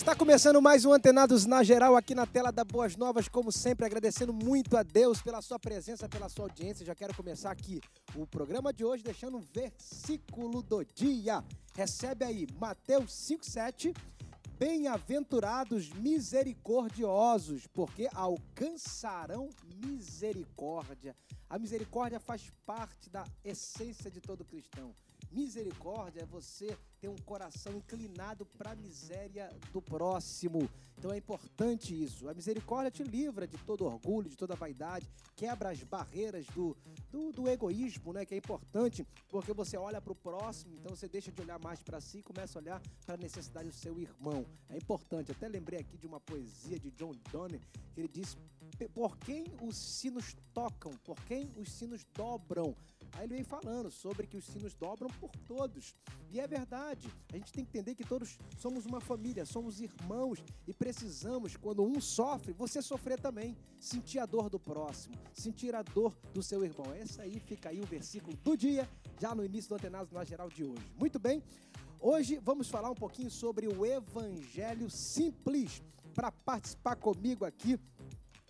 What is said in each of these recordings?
Está começando mais um Antenados na Geral aqui na tela da Boas Novas, como sempre, agradecendo muito a Deus pela sua presença, pela sua audiência. Já quero começar aqui o programa de hoje deixando um versículo do dia. Recebe aí Mateus 5,7. Bem-aventurados misericordiosos, porque alcançarão misericórdia. A misericórdia faz parte da essência de todo cristão. Misericórdia é você ter um coração inclinado para a miséria do próximo. Então é importante isso. A misericórdia te livra de todo orgulho, de toda vaidade, quebra as barreiras do, do, do egoísmo, né? Que é importante, porque você olha para o próximo, então você deixa de olhar mais para si e começa a olhar para a necessidade do seu irmão. É importante. Até lembrei aqui de uma poesia de John Donne, que ele diz: Por quem os sinos tocam? Por quem os sinos dobram? Aí ele vem falando sobre que os sinos dobram por todos. E é verdade. A gente tem que entender que todos somos uma família, somos irmãos e precisamos, quando um sofre, você sofrer também. Sentir a dor do próximo, sentir a dor do seu irmão. Esse aí fica aí o versículo do dia, já no início do Antenados na Geral de hoje. Muito bem. Hoje vamos falar um pouquinho sobre o Evangelho Simples. Para participar comigo aqui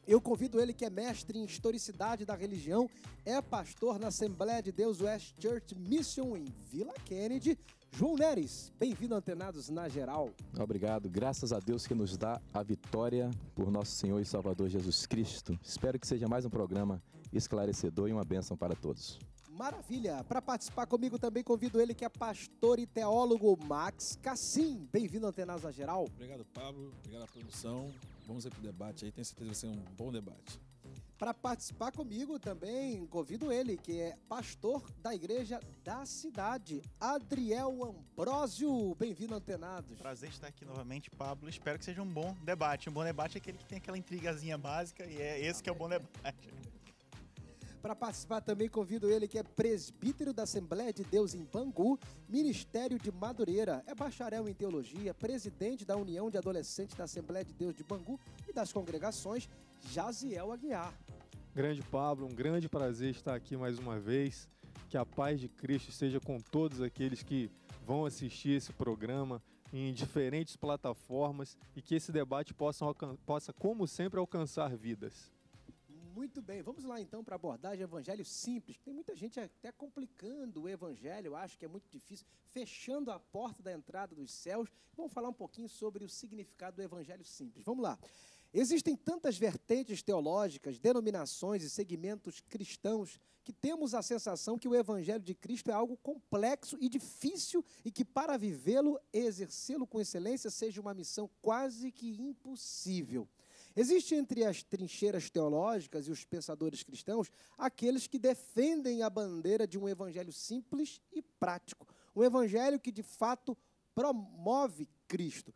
eu convido ele que é mestre em historicidade da religião, é pastor na Assembleia de Deus West Church Mission em Vila Kennedy. João Neres, bem-vindo Antenados na Geral. Obrigado, graças a Deus que nos dá a vitória por nosso Senhor e Salvador Jesus Cristo. Espero que seja mais um programa esclarecedor e uma bênção para todos. Maravilha! Para participar comigo também convido ele que é pastor e teólogo Max Cassim. Bem-vindo Antenados na Geral. Obrigado, Pablo. Obrigado à produção. Vamos aí pro debate aí, tenho certeza que vai ser um bom debate. Para participar comigo também, convido ele, que é pastor da igreja da cidade, Adriel Ambrósio. Bem-vindo, Antenados. Prazer estar aqui novamente, Pablo. Espero que seja um bom debate. Um bom debate é aquele que tem aquela intrigazinha básica e é esse que é o bom debate. Para participar também convido ele que é presbítero da Assembleia de Deus em Bangu, Ministério de Madureira, é bacharel em teologia, presidente da União de Adolescentes da Assembleia de Deus de Bangu e das congregações Jaziel Aguiar. Grande Pablo, um grande prazer estar aqui mais uma vez. Que a paz de Cristo seja com todos aqueles que vão assistir esse programa em diferentes plataformas e que esse debate possa, possa como sempre, alcançar vidas. Muito bem, vamos lá então para a abordagem Evangelho Simples. Tem muita gente até complicando o Evangelho, acho que é muito difícil, fechando a porta da entrada dos céus. Vamos falar um pouquinho sobre o significado do Evangelho Simples. Vamos lá. Existem tantas vertentes teológicas, denominações e segmentos cristãos que temos a sensação que o Evangelho de Cristo é algo complexo e difícil e que, para vivê-lo e exercê-lo com excelência, seja uma missão quase que impossível. Existe entre as trincheiras teológicas e os pensadores cristãos aqueles que defendem a bandeira de um evangelho simples e prático, um evangelho que de fato promove Cristo.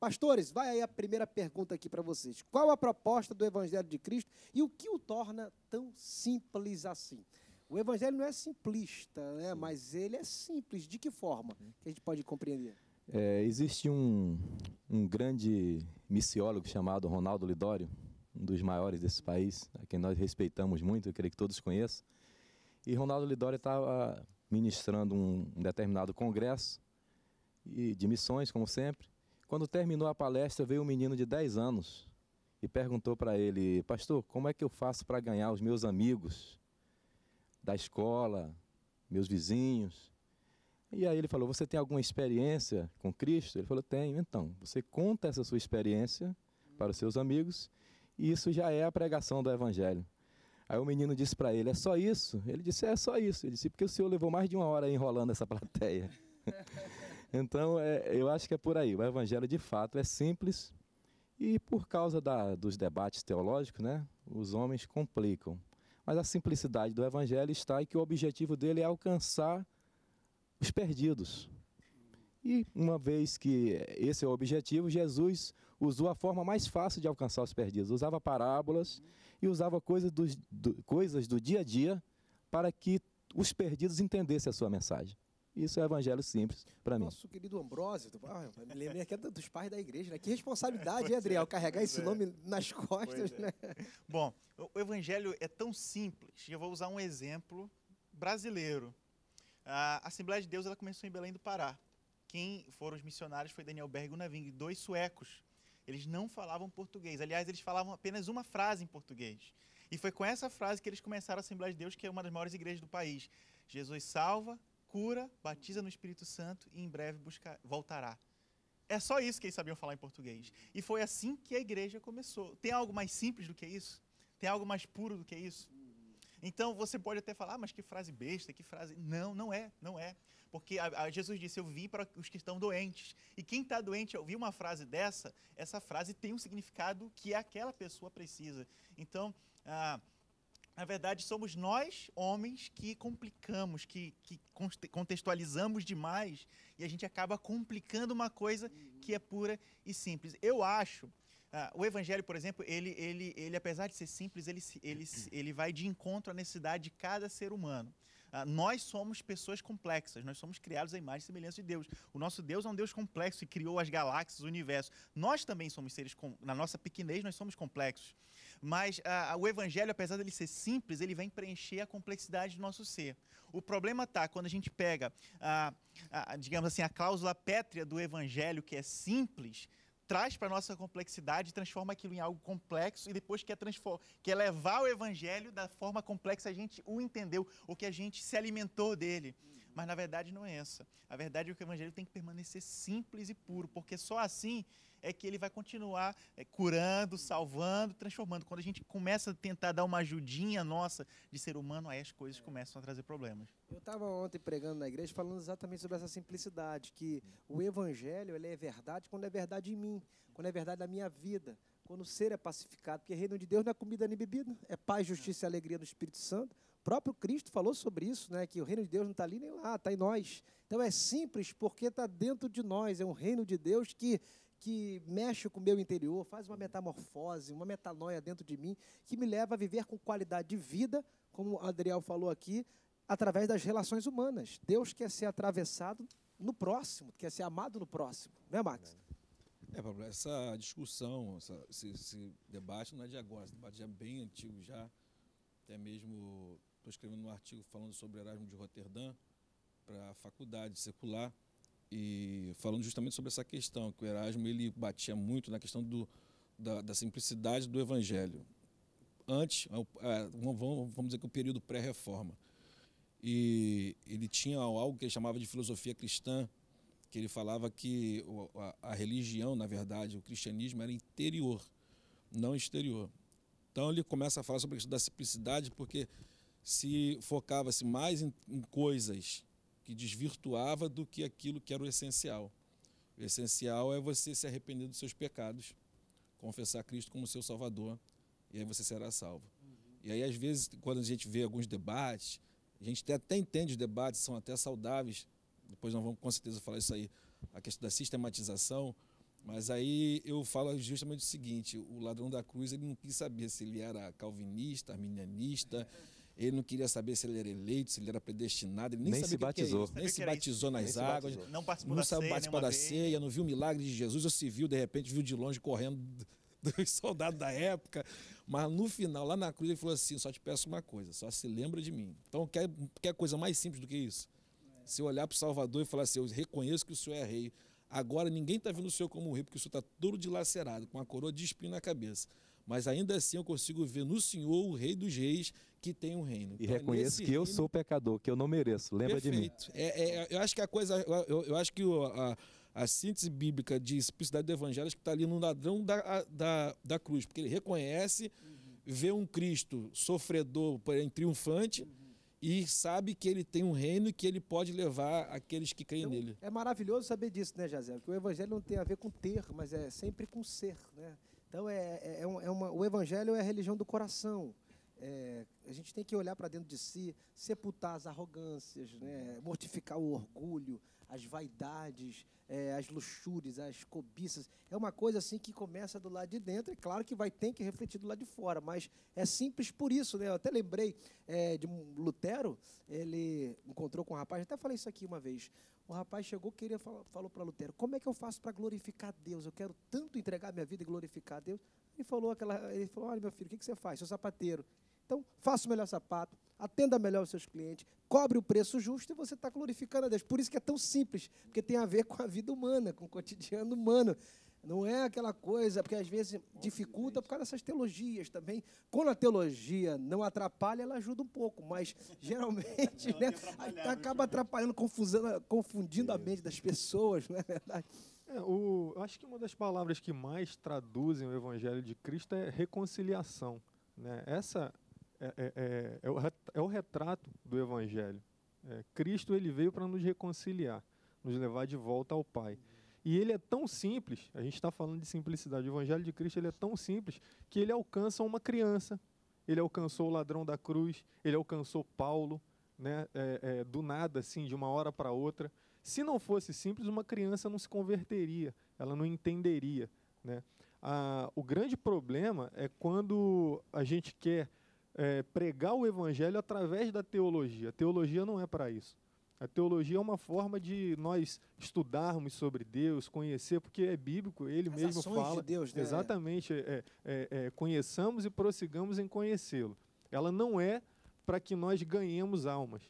Pastores, vai aí a primeira pergunta aqui para vocês. Qual a proposta do evangelho de Cristo e o que o torna tão simples assim? O evangelho não é simplista, né? mas ele é simples. De que forma uhum. que a gente pode compreender? É, existe um, um grande missiólogo chamado Ronaldo Lidório, um dos maiores desse país, a quem nós respeitamos muito, eu creio que todos conheçam. E Ronaldo Lidório estava ministrando um, um determinado congresso e de missões, como sempre. Quando terminou a palestra, veio um menino de 10 anos e perguntou para ele: Pastor, como é que eu faço para ganhar os meus amigos da escola, meus vizinhos? E aí ele falou: Você tem alguma experiência com Cristo? Ele falou: Tenho. Então, você conta essa sua experiência para os seus amigos, e isso já é a pregação do Evangelho. Aí o menino disse para ele: É só isso? Ele disse: É só isso. Ele disse: Porque o senhor levou mais de uma hora enrolando essa plateia. então, é, eu acho que é por aí. O Evangelho, de fato, é simples. E por causa da, dos debates teológicos, né, os homens complicam. Mas a simplicidade do Evangelho está em que o objetivo dele é alcançar os perdidos. E uma vez que esse é o objetivo, Jesus usou a forma mais fácil de alcançar os perdidos. Usava parábolas e usava coisas do, do, coisas do dia a dia para que os perdidos entendessem a sua mensagem. Isso é um evangelho simples para mim. Nosso querido Ambrósio, ah, me lembrei aqui dos pais da igreja, né? Que responsabilidade, hein, Adriel, é. carregar esse é. nome nas costas, é. né? Bom, o evangelho é tão simples. Eu vou usar um exemplo brasileiro. A Assembleia de Deus ela começou em Belém do Pará. Quem foram os missionários foi Daniel Berg e Gunaving, dois suecos. Eles não falavam português. Aliás, eles falavam apenas uma frase em português. E foi com essa frase que eles começaram a Assembleia de Deus, que é uma das maiores igrejas do país. Jesus salva, cura, batiza no Espírito Santo e em breve busca, voltará. É só isso que eles sabiam falar em português. E foi assim que a igreja começou. Tem algo mais simples do que isso? Tem algo mais puro do que isso? Então você pode até falar, ah, mas que frase besta, que frase. Não, não é, não é. Porque a, a Jesus disse: Eu vim para os que estão doentes. E quem está doente ouvir uma frase dessa, essa frase tem um significado que aquela pessoa precisa. Então, ah, na verdade, somos nós, homens, que complicamos, que, que, contextualizamos demais e a gente acaba complicando uma coisa que é pura e simples. Eu acho ah, o evangelho, por exemplo, ele, ele, ele, apesar de ser simples, ele, ele, ele vai de encontro à necessidade de cada ser humano. Ah, nós somos pessoas complexas, nós somos criados à imagem e semelhança de Deus. O nosso Deus é um Deus complexo e criou as galáxias, o universo. Nós também somos seres, com, na nossa pequenez, nós somos complexos. Mas ah, o evangelho, apesar dele ser simples, ele vem preencher a complexidade do nosso ser. O problema está quando a gente pega, ah, ah, digamos assim, a cláusula pétrea do evangelho, que é simples, traz para nossa complexidade, transforma aquilo em algo complexo e depois quer, quer levar o evangelho da forma complexa a gente o entendeu, o que a gente se alimentou dele. Mas na verdade não é essa. A verdade é que o evangelho tem que permanecer simples e puro, porque só assim é que ele vai continuar é, curando, salvando, transformando. Quando a gente começa a tentar dar uma ajudinha nossa de ser humano, aí as coisas é. começam a trazer problemas. Eu estava ontem pregando na igreja falando exatamente sobre essa simplicidade, que o evangelho ele é verdade quando é verdade em mim, quando é verdade na minha vida, quando o ser é pacificado, porque o reino de Deus não é comida nem bebida, é paz, justiça e alegria do Espírito Santo. O próprio Cristo falou sobre isso, né? que o reino de Deus não está ali nem lá, está em nós. Então é simples porque está dentro de nós, é um reino de Deus que que mexe com o meu interior, faz uma metamorfose, uma metanoia dentro de mim, que me leva a viver com qualidade de vida, como o Adriel falou aqui, através das relações humanas. Deus quer ser atravessado no próximo, quer ser amado no próximo. né, Max? É, Pablo, essa discussão, essa, esse, esse, debate não é de agora, esse debate é bem antigo já. Até mesmo estou escrevendo um artigo falando sobre Erasmo de Roterdã para a faculdade secular e falando justamente sobre essa questão, que o Erasmo ele batia muito na questão do, da, da simplicidade do evangelho. Antes, é é, vamos dizer que o período pré-reforma. E ele tinha algo que ele chamava de filosofia cristã, que ele falava que a, religião, na verdade, o cristianismo era interior, não exterior. Então ele começa a falar sobre a questão da simplicidade, porque se focava-se mais em coisas que desvirtuava do que aquilo que era o essencial. O essencial é você se arrepender dos seus pecados, confessar Cristo como seu Salvador, e aí você será salvo. E aí, às vezes, quando a gente vê alguns debates, a gente até entende os debates, são até saudáveis, depois nós vamos com certeza falar isso aí, a questão da sistematização, mas aí eu falo justamente o seguinte, o ladrão da cruz ele não quis saber se ele era calvinista, arminianista, ele não queria saber se ele era eleito, se ele era predestinado, ele nem, nem se é batizou. nem se batizou nas nem águas, batizou. não participou, não da, ceia, participou da ceia, não viu o milagre de Jesus, ou se viu, de repente, viu de longe correndo dos soldados da época. Mas no final, lá na cruz, ele falou assim: só te peço uma coisa, só se lembra de mim. Então, quer, quer coisa mais simples do que isso? Se olhar para o Salvador e falar assim, eu reconheço que o Senhor é rei. Agora ninguém está vendo o Senhor como um rei, porque o Senhor está todo dilacerado, com a coroa de espinho na cabeça mas ainda assim eu consigo ver no Senhor o Rei dos Reis que tem um reino. E então, é reconheço que reino... eu sou pecador, que eu não mereço. Lembra Perfeito. de mim. É, é, eu acho que a coisa, eu, eu acho que a, a síntese bíblica de simplicidade do evangelho que está ali no ladrão da, da, da cruz, porque ele reconhece, uhum. vê um Cristo sofredor, porém triunfante. Uhum e sabe que ele tem um reino e que ele pode levar aqueles que creem então, nele. É maravilhoso saber disso, né, Jazé? Que o evangelho não tem a ver com ter, mas é sempre com ser, né? Então, é, é, é, é, uma, o Evangelho é a religião do coração. É, a gente tem que olhar para dentro de si, sepultar as arrogâncias, né, mortificar o orgulho, as vaidades, é, as luxúrias, as cobiças. É uma coisa assim que começa do lado de dentro, e claro que vai ter que refletir do lado de fora, mas é simples por isso, né? Eu até lembrei é, de Lutero, ele encontrou com um rapaz, até falei isso aqui uma vez. O rapaz chegou, queria falou para Lutero: Como é que eu faço para glorificar Deus? Eu quero tanto entregar minha vida e glorificar Deus. Ele falou aquela, ele falou: Olha, meu filho, o que, que você faz? Sou sapateiro. Então, faça o melhor sapato, atenda melhor os seus clientes, cobre o preço justo e você está glorificando a Deus. Por isso que é tão simples, porque tem a ver com a vida humana, com o cotidiano humano. Não é aquela coisa, porque às vezes dificulta por causa dessas teologias também. Quando a teologia não atrapalha, ela ajuda um pouco, mas geralmente né, acaba né? atrapalhando, confundindo a mente das pessoas, não é verdade? É, o, eu acho que uma das palavras que mais traduzem o evangelho de Cristo é reconciliação. Né? Essa é, é, é, o, retrato do Evangelho. Cristo ele veio para nos reconciliar, nos levar de volta ao Pai. E ele é tão simples, a gente está falando de simplicidade. O Evangelho de Cristo ele é tão simples que ele alcança uma criança, ele alcançou o ladrão da cruz, ele alcançou Paulo, né, é, é, do nada, assim, de uma hora para outra. Se não fosse simples, uma criança não se converteria, ela não entenderia. Né? Ah, o grande problema é quando a gente quer é, pregar o evangelho através da teologia. A teologia não é para isso. A teologia é uma forma de nós estudarmos sobre Deus, conhecer, porque é bíblico, ele As mesmo fala. De Deus, né? Exatamente, é, é, é, conheçamos e prossigamos em conhecê-lo. Ela não é para que nós ganhemos almas.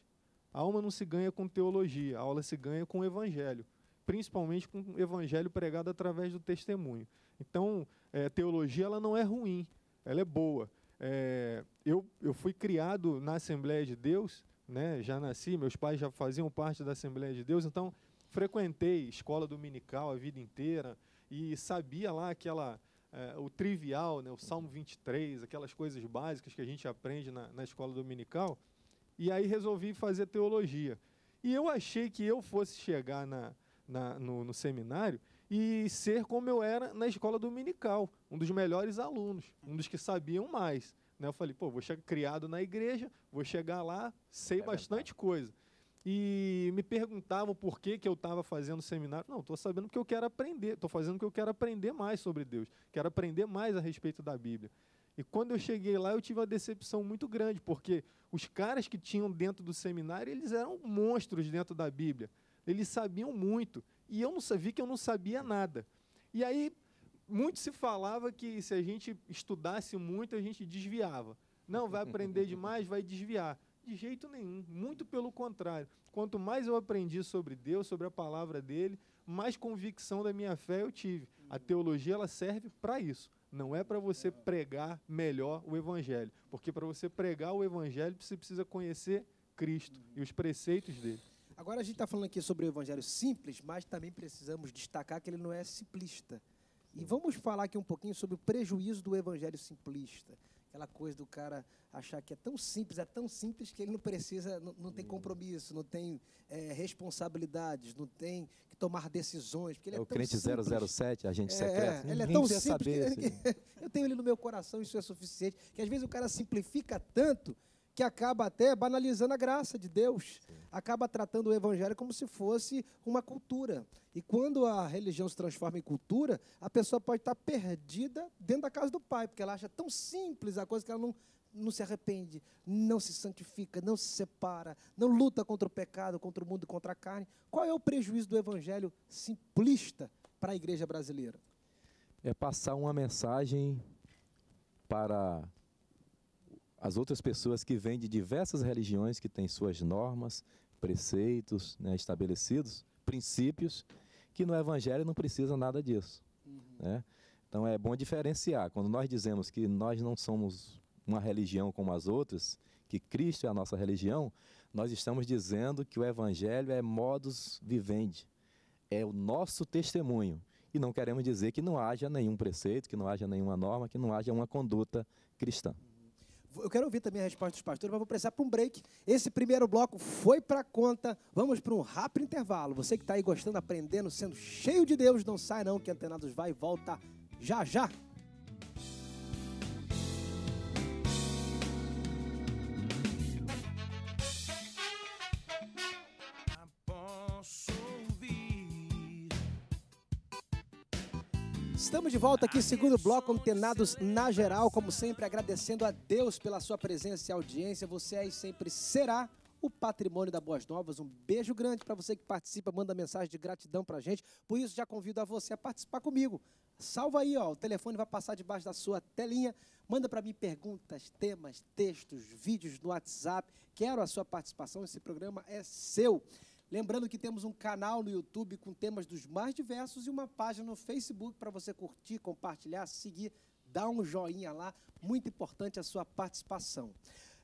A alma não se ganha com teologia, a alma se ganha com o evangelho, principalmente com o evangelho pregado através do testemunho. Então, é, teologia ela não é ruim, ela é boa. É, eu, eu fui criado na Assembleia de Deus, né? já nasci, meus pais já faziam parte da Assembleia de Deus, então frequentei escola dominical a vida inteira e sabia lá aquela é, o trivial, né, o Salmo 23, aquelas coisas básicas que a gente aprende na, na escola dominical. E aí resolvi fazer teologia. E eu achei que eu fosse chegar na, na, no, no, seminário e ser como eu era na escola dominical, um dos melhores alunos, um dos que sabiam mais. Né? Eu falei, pô, vou chegar criado na igreja, vou chegar lá, sei é bastante verdade. coisa. E me perguntavam por que, que eu estava fazendo seminário. Não, estou sabendo porque eu quero aprender, estou fazendo porque eu quero aprender mais sobre Deus, quero aprender mais a respeito da Bíblia. E quando eu cheguei lá, eu tive uma decepção muito grande, porque os caras que tinham dentro do seminário, eles eram monstros dentro da Bíblia. Eles sabiam muito. E eu não sabia que eu não sabia nada. E aí muito se falava que se a gente estudasse muito, a gente desviava. Não, vai aprender demais, vai desviar. De jeito nenhum, muito pelo contrário. Quanto mais eu aprendi sobre Deus, sobre a palavra dele, mais convicção da minha fé eu tive. A uhum. teologia ela serve para isso. Não é para você pregar melhor o evangelho, porque para você pregar o evangelho você precisa conhecer Cristo e os preceitos dele. Agora a gente está falando aqui sobre o evangelho simples, mas também precisamos destacar que ele não é simplista. E vamos falar aqui um pouquinho sobre o prejuízo do evangelho simplista. Aquela coisa do cara achar que é tão simples, é tão simples que ele não precisa, não, não tem compromisso, não tem é, responsabilidades, não tem que tomar decisões. Porque ele é, é o tão crente simples. 007, a gente é, secreto. É, ele é tão simples. Saber, que, assim. eu tenho ele no meu coração, isso é suficiente. Que às vezes o cara simplifica tanto que acaba até banalizando a graça de Deus, acaba tratando o evangelho como se fosse uma cultura. E quando a religião se transforma em cultura, a pessoa pode estar perdida dentro da casa do pai, porque ela acha tão simples a coisa que ela não, não se arrepende, não se santifica, não se separa, não luta contra o pecado, contra o mundo, contra a carne. Qual é o prejuízo do evangelho simplista para a igreja brasileira? É passar uma mensagem para as outras pessoas que vêm de diversas religiões que têm suas normas, preceitos né, estabelecidos, princípios, que no Evangelho não precisa nada disso. Uhum. Né? Então é bom diferenciar. Quando nós dizemos que nós não somos uma religião como as outras, que Cristo é a nossa religião, nós estamos dizendo que o Evangelho é modus vivendi, é o nosso testemunho. E não queremos dizer que não haja nenhum preceito, que não haja nenhuma norma, que não haja uma conduta cristã eu quero ouvir também a resposta dos pastores, mas vou precisar para um break. Esse primeiro bloco foi para conta. Vamos para um rápido intervalo. Você que está aí gostando, aprendendo, sendo cheio de Deus, não sai não, que Antenados vai e volta já já. Estamos de volta aqui, segundo bloco, antenados na geral, como sempre, agradecendo a Deus pela sua presença e audiência. Você aí sempre será o patrimônio da Boas Novas. Um beijo grande para você que participa, manda mensagem de gratidão para a gente. Por isso, já convido a você a participar comigo. Salva aí, ó, o telefone vai passar debaixo da sua telinha. Manda para mim perguntas, temas, textos, vídeos no WhatsApp. Quero a sua participação, esse programa é seu. Lembrando que temos um canal no YouTube com temas dos mais diversos e uma página no Facebook para você curtir, compartilhar, seguir, dar um joinha lá. Muito importante a sua participação.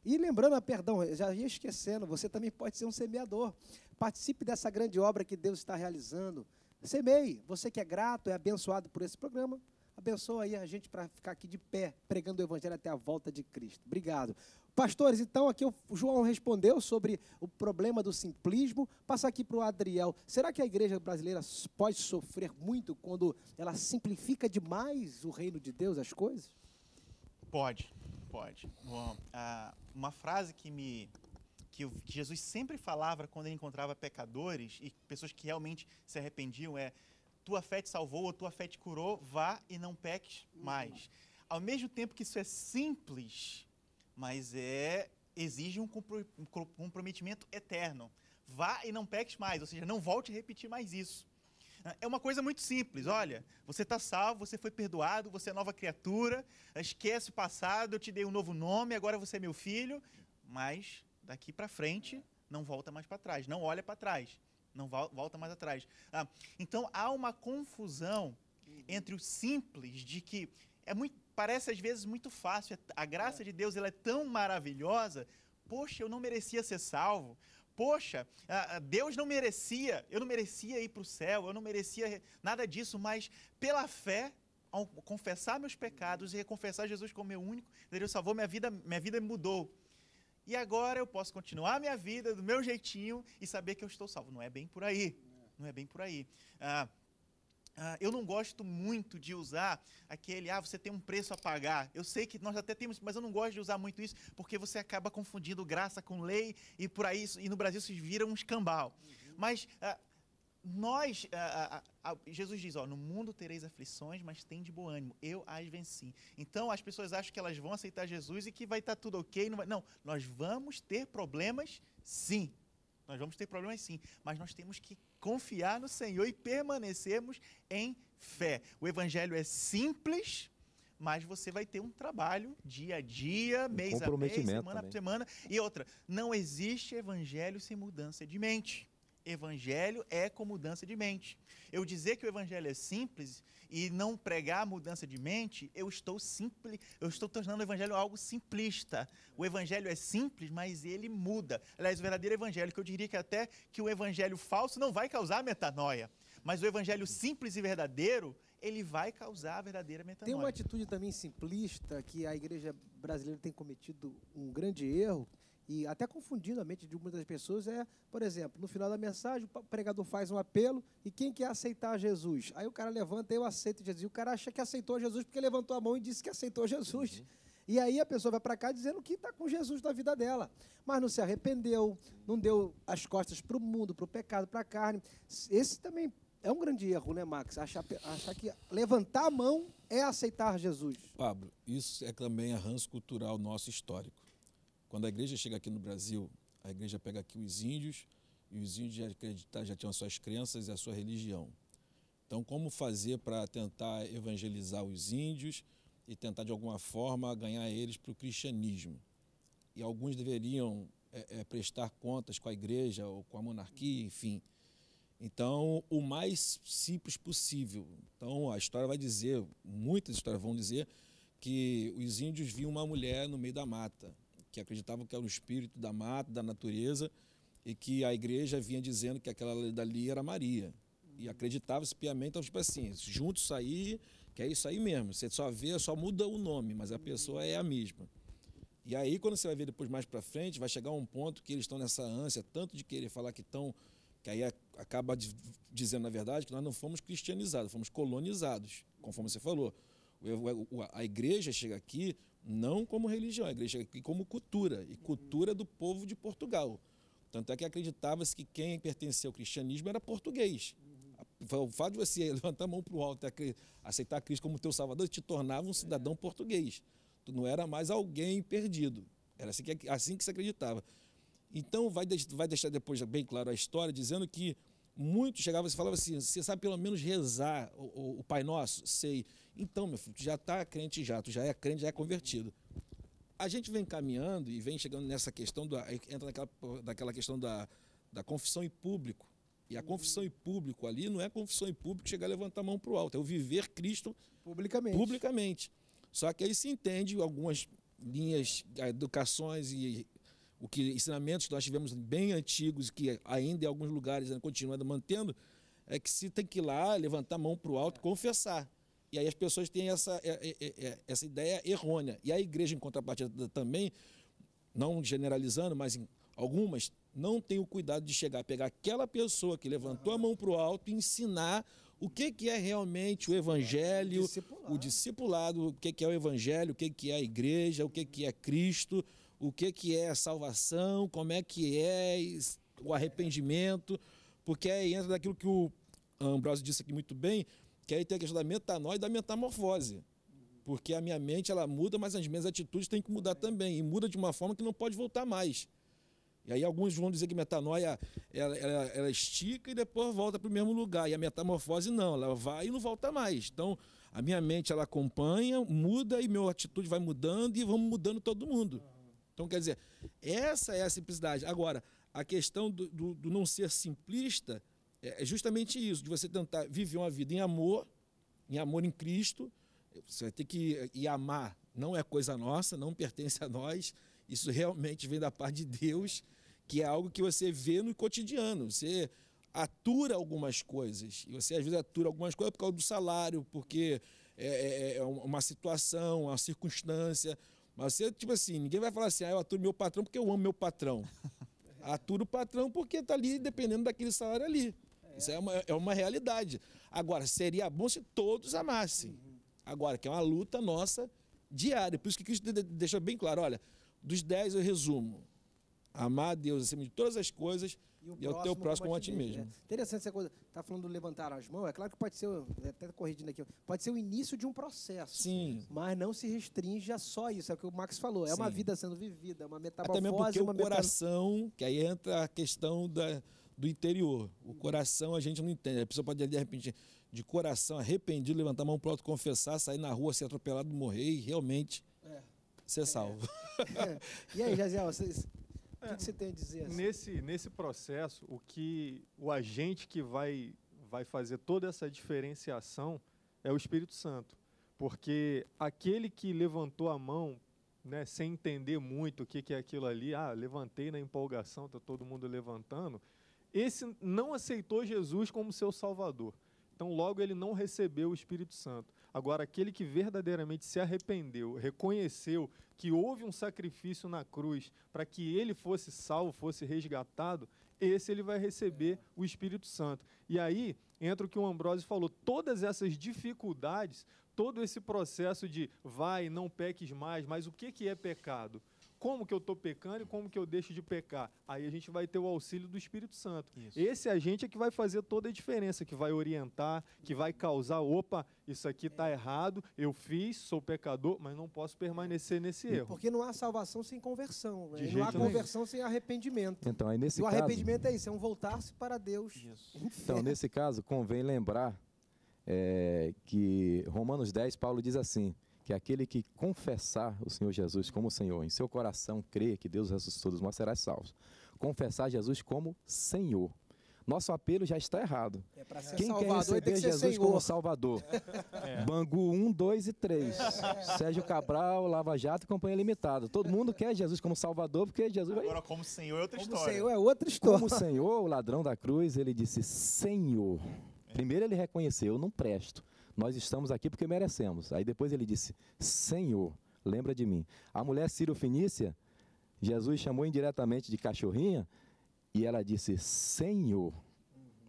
E lembrando, ah, perdão, já ia esquecendo, você também pode ser um semeador. Participe dessa grande obra que Deus está realizando. Semeie. Você que é grato, é abençoado por esse programa, Abençoa aí a gente para ficar aqui de pé, pregando o Evangelho até a volta de Cristo. Obrigado. Pastores, então aqui o João respondeu sobre o problema do simplismo. Passar aqui para o Adriel. Será que a igreja brasileira pode sofrer muito quando ela simplifica demais o reino de Deus, as coisas? Pode, pode. Bom, ah, uma frase que me que, Jesus sempre falava quando ele encontrava pecadores e pessoas que realmente se arrependiam é tua fé te salvou ou tua fé te curou, vá e não peques uhum. mais. Ao mesmo tempo que isso é simples, mas é exige um comprometimento eterno. Vá e não peques mais, ou seja, não volte a repetir mais isso. É uma coisa muito simples, olha, você está salvo, você foi perdoado, você é nova criatura, esquece o passado, eu te dei um novo nome, agora você é meu filho, mas daqui para frente não volta mais para trás, não olha para trás não volta mais atrás. Ah, então há uma confusão uhum. entre o simples de que é muito, parece às vezes muito fácil, é, a graça é. de Deus ela é tão maravilhosa, poxa, eu não merecia ser salvo, poxa, ah, ah, Deus não merecia, eu não merecia ir para o céu, eu não merecia nada disso, mas pela fé, ao confessar meus pecados e confessar Jesus como meu único, Deus salvou minha vida, minha vida mudou. E agora eu posso continuar minha vida do meu jeitinho e saber que eu estou salvo. Não é bem por aí. Não é bem por aí. Ah, ah, eu não gosto muito de usar aquele, ah, você tem um preço a pagar. Eu sei que nós até temos, mas eu não gosto de usar muito isso, porque você acaba confundindo graça com lei e por aí, e no Brasil se vira um escambau. Uhum. Mas ah, nós, eh, Jesus diz, ó, no mundo tereis aflições, mas tem de bom ânimo, eu as venci. Então as pessoas acham que elas vão aceitar Jesus e que vai estar tá tudo ok. Não, vai... não, nós vamos ter problemas sim. Nós vamos ter problemas sim, mas nós temos que confiar no Senhor e permanecermos em fé. O evangelho é simples, mas você vai ter um trabalho dia a dia, mês a mês, semana também. a semana. E outra, não existe evangelho sem mudança de mente. Evangelho é com mudança de mente. Eu dizer que o evangelho é simples e não pregar mudança de mente, eu estou simples, eu estou tornando o evangelho algo simplista. O evangelho é simples, mas ele muda. Aliás, o verdadeiro evangelho, que eu diria que até que o evangelho falso não vai causar metanoia, mas o evangelho simples e verdadeiro, ele vai causar a verdadeira metanoia. Tem uma atitude também simplista que a igreja brasileira tem cometido um grande erro, e até confundindo a mente de muitas pessoas, é, por exemplo, no final da mensagem, o pregador faz um apelo e quem quer aceitar Jesus? Aí o cara levanta, eu aceito Jesus. E o cara acha que aceitou Jesus porque levantou a mão e disse que aceitou Jesus. Uhum. E aí a pessoa vai para cá dizendo que está com Jesus na vida dela, mas não se arrependeu, não deu as costas para o mundo, para o pecado, para a carne. Esse também é um grande erro, né, Max? Achar, achar que levantar a mão é aceitar Jesus. Pablo, isso é também arranjo cultural nosso histórico. Quando a igreja chega aqui no Brasil, a igreja pega aqui os índios e os índios já, acreditavam já tinham suas crenças e a sua religião. Então, como fazer para tentar evangelizar os índios e tentar, de alguma forma, ganhar eles para o cristianismo? E alguns deveriam é, é, prestar contas com a igreja ou com a monarquia, enfim. Então, o mais simples possível. Então, a história vai dizer, muitas histórias vão dizer, que os índios viam uma mulher no meio da mata que acreditavam que era um espírito da mata, da natureza, e que a igreja vinha dizendo que aquela dali era Maria. E acreditava-se piamente, então, tipo assim, juntos sair, que é isso aí mesmo. Você só vê, só muda o nome, mas a pessoa é a mesma. E aí, quando você vai ver depois mais para frente, vai chegar um ponto que eles estão nessa ânsia, tanto de querer falar que estão, que aí acaba dizendo, na verdade, que nós não fomos cristianizados, fomos colonizados, conforme você falou. A igreja chega aqui não como religião, a igreja chega aqui como cultura, e cultura do povo de Portugal. Tanto é que acreditava-se que quem pertencia ao cristianismo era português. O fato de você levantar a mão para o alto e aceitar a Cristo como teu salvador te tornava um cidadão português. Tu não era mais alguém perdido. Era assim que, assim que se acreditava. Então, vai, vai deixar depois bem claro a história, dizendo que muito chegava e falava assim: você sabe pelo menos rezar o, o, o Pai Nosso? Sei. Então, meu filho, tu já está crente já, tu já é crente, já é convertido. A gente vem caminhando e vem chegando nessa questão, do, entra naquela, daquela questão da, da confissão em público. E a confissão em público ali não é confissão em público chegar a levantar a mão para o alto, é o viver Cristo publicamente. publicamente. Só que aí se entende algumas linhas, eh, educações e o que ensinamentos que nós tivemos bem antigos que ainda em alguns lugares ainda continuam mantendo, é que se tem que ir lá, levantar a mão para o alto, é. confessar. E aí as pessoas têm essa, é, é, essa ideia errônea. E a igreja, em contrapartida também, não generalizando, mas em algumas, não tem o cuidado de chegar, pegar aquela pessoa que levantou a mão para o alto e ensinar o que, que é realmente o evangelho, o discipulado, o, discipulado, o que, que é o evangelho, o que, que é a igreja, o que, que é Cristo o que, que é salvação, como é que é o arrependimento, porque aí entra daquilo que o Ambrosio disse aqui muito bem, que aí tem a questão da metanoia e da metamorfose. Porque a minha mente ela muda, mas as minhas atitudes têm que mudar também. E muda de uma forma que não pode voltar mais. E aí alguns vão dizer que metanoia ela, ela, ela estica e depois volta para o mesmo lugar. E a metamorfose não, ela vai e não volta mais. Então a minha mente ela acompanha, muda e minha atitude vai mudando e vamos mudando todo mundo. Então, quer dizer, essa é a simplicidade. Agora, a questão do, do, do não ser simplista é, é justamente isso, de você tentar viver uma vida em amor, em amor em Cristo, você vai ter que e amar não é coisa nossa, não pertence a nós, isso realmente vem da parte de Deus, que é algo que você vê no cotidiano. Você atura algumas coisas, e você às vezes atura algumas coisas por causa do salário, porque é, é, é uma situação, uma circunstância, mas você, tipo assim, ninguém vai falar assim, ah, eu aturo meu patrão porque eu amo meu patrão. aturo o patrão porque está ali dependendo daquele salário ali. É. Isso é uma, é uma realidade. Agora, seria bom se todos amassem. Uhum. Agora, que é uma luta nossa diária. Por isso que Cristo deixou bem claro, olha, dos dez eu resumo. Amar a Deus acima de todas as coisas, e o, e teu próximo como a ti mesmo. É. Interessante essa coisa. Está falando de levantar as mãos. É claro que pode ser, é até corrigindo aqui, pode ser o início de um processo. Sim. Mas não se restringe a só isso. É o que o Max falou. É Sim. uma vida sendo vivida, uma é metamorfose. Até mesmo porque o metamorfose... coração, que aí entra a questão da, do interior. O uhum. coração a gente não entende. A pessoa pode, de repente, de coração arrependido, levantar a mão para o confessar, sair na rua, ser atropelado, morrer e realmente é. ser é. salvo. E aí, Jaziel, o que, você tem a dizer? Assim? Nesse, nesse processo, o que o agente que vai, vai fazer toda essa diferenciação é o Espírito Santo. Porque aquele que levantou a mão né, sem entender muito o que, que é aquilo ali, ah, levantei na empolgação, está todo mundo levantando, esse não aceitou Jesus como seu Salvador. Então, logo ele não recebeu o Espírito Santo. Agora, aquele que verdadeiramente se arrependeu, reconheceu que houve um sacrifício na cruz para que ele fosse salvo, fosse resgatado, esse ele vai receber o Espírito Santo. E aí entra o que o Ambrósio falou: todas essas dificuldades, todo esse processo de vai, não peques mais, mas o que, que é pecado? como que eu estou pecando e como que eu deixo de pecar. Aí a gente vai ter o auxílio do Espírito Santo. Isso. Esse agente é que vai fazer toda a diferença, que vai orientar, que vai causar, opa, isso aqui está é. errado, eu fiz, sou pecador, mas não posso permanecer nesse erro. Porque não há salvação sem conversão, né? não há conversão sem arrependimento. Então, aí nesse o caso... arrependimento é isso, é um voltar-se para Deus. Isso. Então, nesse caso, convém lembrar é, que Romanos 10, Paulo diz assim: que aquele que confessar o Senhor Jesus como Senhor, em seu coração crer que Deus ressuscitou dos mortos, será salvo. Confessar Jesus como Senhor. Nosso apelo já está errado. É Quem Salvador, quer receber que Jesus Senhor. como Salvador? É. Bangu 1, 2 e 3. É. Sérgio Cabral, Lava Jato e Companhia Limitada. Todo mundo quer Jesus como Salvador, porque Jesus... Agora, como Senhor é outra como história. Como Senhor é outra história. Como Senhor, o ladrão da cruz, ele disse Senhor. É. Primeiro ele reconheceu, eu não presto nós estamos aqui porque merecemos. Aí depois ele disse, Senhor, lembra de mim. A mulher Ciro-Fenícia, Jesus chamou indiretamente de cachorrinha e ela disse, Senhor.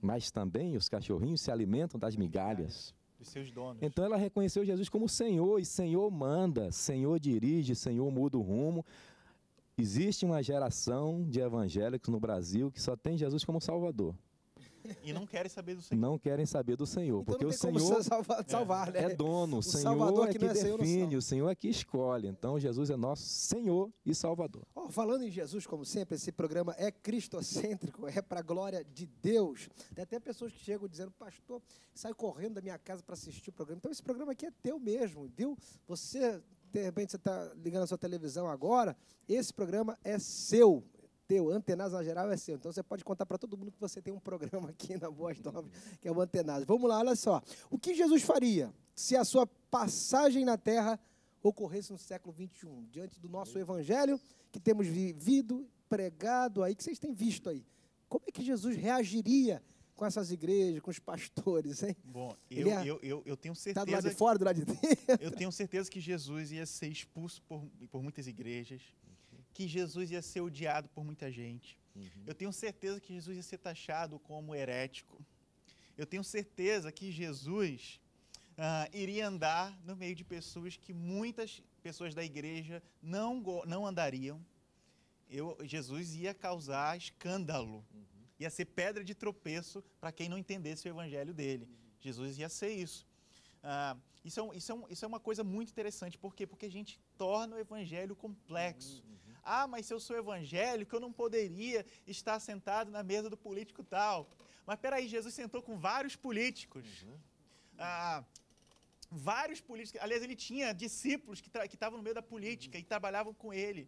Mas também os cachorrinhos se alimentam das migalhas. É, de seus donos. Então ela reconheceu Jesus como Senhor, e Senhor manda, Senhor dirige, Senhor muda o rumo. Existe uma geração de evangélicos no Brasil que só tem Jesus como Salvador. E não querem saber do Senhor. Não querem saber do Senhor, então porque o Senhor é. salvar, né? é dono, o Senhor é que é define, é o Senhor é que escolhe. Então Jesus é nosso Senhor e Salvador. Oh, falando em Jesus, como sempre, esse programa é cristocêntrico, é para a glória de Deus. Tem até pessoas que chegam dizendo, pastor, sai correndo da minha casa para assistir o programa. Então esse programa aqui é teu mesmo, viu? Você de repente você está ligando a sua televisão agora, esse programa é seu teu, Antenas na geral é seu. Então você pode contar para todo mundo que você tem um programa aqui na Boas Novas, que é o Antenas. Vamos lá, olha só. O que Jesus faria se a sua passagem na terra ocorresse no século 21, diante do nosso evangelho que temos vivido, pregado aí, que vocês têm visto aí? Como é que Jesus reagiria com essas igrejas, com os pastores, hein? Bom, eu, é eu, eu, eu, tenho certeza. Está do lado de fora, do lado de dentro. Eu tenho certeza que Jesus ia ser expulso por, por muitas igrejas que Jesus ia ser odiado por muita gente. Uhum. Eu tenho certeza que Jesus ia ser taxado como herético. Eu tenho certeza que Jesus uh, iria andar no meio de pessoas que muitas pessoas da igreja não, não andariam. Eu, Jesus ia causar escândalo, uhum. ia ser pedra de tropeço para quem não entendesse o evangelho dele. Uhum. Jesus ia ser isso. Uh, isso, é um, isso, é um, isso é uma coisa muito interessante, por quê? Porque a gente torna o evangelho complexo. Uhum. Ah, mas se eu sou evangélico, eu não poderia estar sentado na mesa do político tal. Mas peraí, Jesus sentou com vários políticos. Uhum. Ah, vários políticos. Aliás, ele tinha discípulos que estavam no meio da política uhum. e trabalhavam com ele.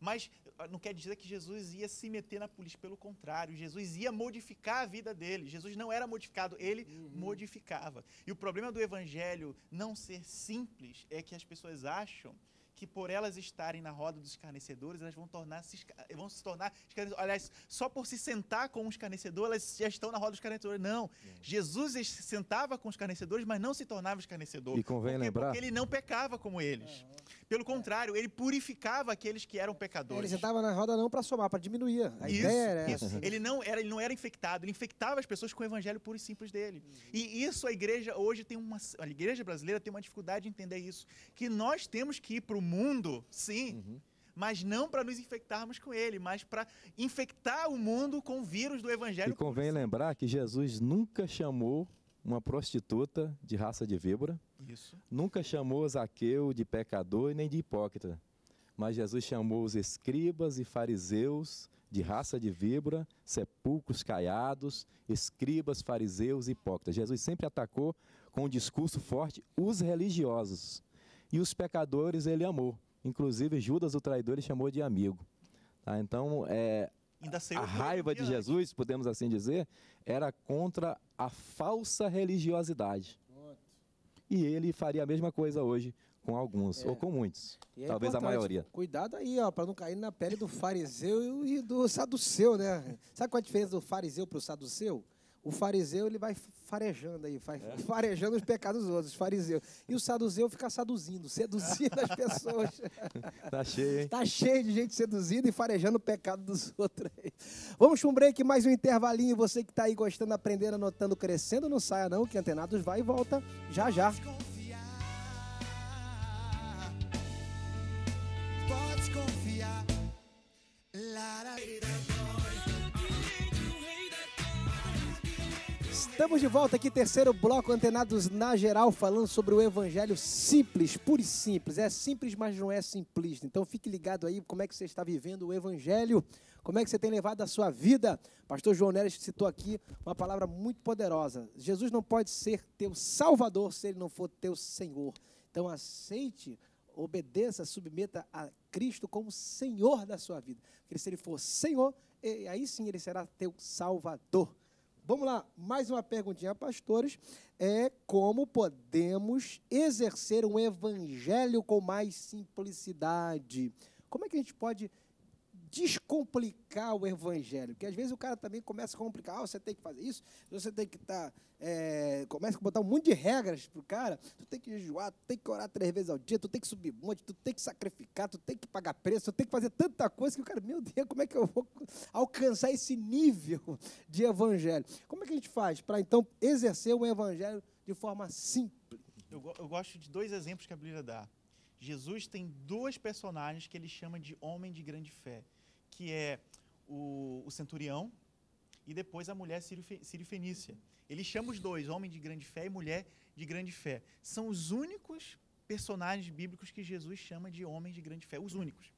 Mas ah, não quer dizer que Jesus ia se meter na política, pelo contrário, Jesus ia modificar a vida dele. Jesus não era modificado, ele uhum. modificava. E o problema do evangelho não ser simples é que as pessoas acham que por elas estarem na roda dos escarnecedores, elas vão, tornar -se, eh, vão se tornar escarnecedores. Aliás, só por se sentar com os escarnecedor, elas já estão na roda dos escarnecedores. Não. Sim. Jesus se sentava com os escarnecedores, mas não se tornava escarnecedor. E convém porque, lembrar... porque ele não pecava como eles. É. Pelo é. contrário, ele purificava aqueles que eram pecadores. Ele sentava na roda não para somar, para diminuir. A isso, ideia era isso. essa. Ele não, era, ele não era infectado, ele infectava as pessoas com o evangelho puro e simples dele. E isso a igreja hoje tem uma. A igreja brasileira tem uma dificuldade de entender isso. Que nós temos que ir para o mundo, sim. Uhum mas não para nos infectarmos com ele, mas para infectar o mundo com o vírus do evangelho. E convém lembrar que Jesus nunca chamou uma prostituta de raça de víbora. Isso. Nunca chamou Zaqueu de pecador e nem de hipócrita. Mas Jesus chamou os escribas e fariseus de raça de víbora, sepulcros caiados, escribas, fariseus e hipócritas. Jesus sempre atacou com um discurso forte os religiosos. E os pecadores ele amou. Inclusive Judas, o traidor, ele chamou de amigo. Tá? Então, é, Ainda a raiva de né? Jesus, podemos assim dizer, era contra a falsa religiosidade. E ele faria a mesma coisa hoje com alguns, é. ou com muitos, é talvez a maioria. Cuidado aí, ó, para não cair na pele do fariseu e do saduceu, né? Sabe qual é a diferença do fariseu para o saduceu? O fariseu ele vai farejando aí, vai é. farejando os pecados dos outros, fariseu. E o saduzeu fica seduzindo, seduzindo as pessoas. tá cheio, hein? Tá cheio de gente seduzida e farejando o pecado dos outros aí. Vamos para um break, mais um intervalinho. Você que está aí gostando, aprendendo, anotando, crescendo, não saia não, que Antenados vai e volta já já. Pode confiar. Lara. Estamos de volta aqui, terceiro bloco, antenados na geral, falando sobre o evangelho simples, puro e simples. É simples, mas não é simplista. Então fique ligado aí como é que você está vivendo o evangelho, como é que você tem levado a sua vida. Pastor João Neres citou aqui uma palavra muito poderosa. Jesus não pode ser teu salvador se ele não for teu Senhor. Então aceite, obedeça, submeta a Cristo como Senhor da sua vida. Porque se ele for Senhor, aí sim ele será teu salvador. Vamos lá, mais uma perguntinha, pastores. É como podemos exercer um evangelho com mais simplicidade? Como é que a gente pode descomplicar o evangelho. Porque às vezes o cara também começa a complicar. Ah, você tem que fazer isso, você tem que estar. Tá, é, começa a botar um monte de regras pro cara. Tu tem que jejuar, tu tem que orar três vezes ao dia, tu tem que subir monte, tu tem que sacrificar, tu tem que pagar preço, tu tem que fazer tanta coisa que o cara, meu Deus, como é que eu vou alcançar esse nível de evangelho? Como é que a gente faz para então exercer o evangelho de forma simples? Eu, eu gosto de dois exemplos que a Bíblia dá. Jesus tem dois personagens que ele chama de homem de grande fé que é o, o centurião e depois a mulher sírio-fenícia. Ele chama os dois, homem de grande fé e mulher de grande fé. São os únicos personagens bíblicos que Jesus chama de homens de grande fé, os únicos.